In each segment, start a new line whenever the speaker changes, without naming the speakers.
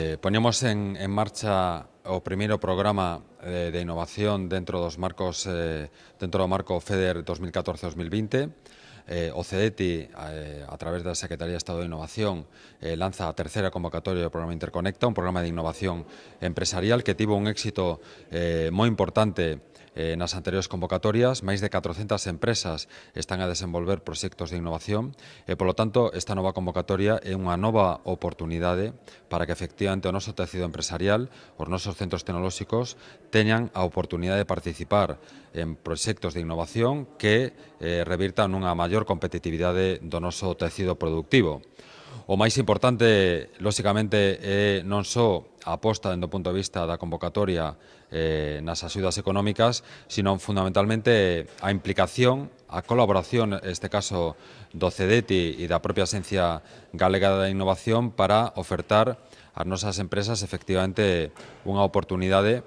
Eh, poñemos en, en marcha o primeiro programa Eh, de innovación dentro dos marcos eh, dentro del marco FEDER 2014-2020. Eh, OCDETI, eh, a través de la Secretaría de Estado de Innovación, lanza la tercera convocatoria del programa Interconecta, un programa de innovación empresarial que tuvo un éxito muy importante en las anteriores convocatorias, ...más de 400 empresas están a desenvolver proyectos de innovación por lo tanto, esta nueva convocatoria es una nueva oportunidad... para que efectivamente nuestro noso tecido empresarial, os nuestros centros tecnológicos... teñan a oportunidade de participar en proxectos de innovación que eh, revirtan unha maior competitividade do noso tecido productivo. O máis importante, lóxicamente, é non só a aposta do punto de vista da convocatoria eh, nas axudas económicas, sino fundamentalmente a implicación, a colaboración, este caso, do CEDETI e da propia Asencia Galega da Innovación para ofertar ás nosas empresas efectivamente unha oportunidade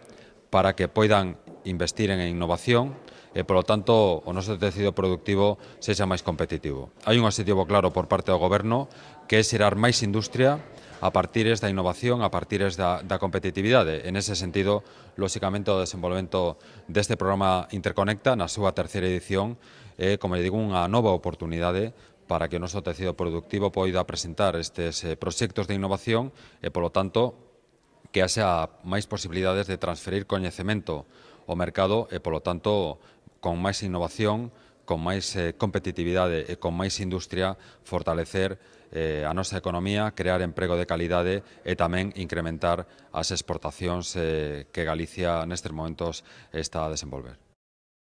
para que poidan investir en innovación e, polo tanto, o noso tecido productivo sexa máis competitivo. Hai un asetivo claro por parte do goberno que é xerar máis industria a partir da innovación, a partir da, da competitividade. En ese sentido, lóxicamente, o desenvolvemento deste programa Interconecta na súa terceira edición é, como lle digo, unha nova oportunidade para que o noso tecido productivo poida presentar estes eh, proxectos de innovación e, polo tanto, que haxa máis posibilidades de transferir coñecemento ao mercado e, polo tanto, con máis innovación, con máis eh, competitividade e con máis industria, fortalecer eh, a nosa economía, crear emprego de calidade e tamén incrementar as exportacións eh, que Galicia nestes momentos está a desenvolver.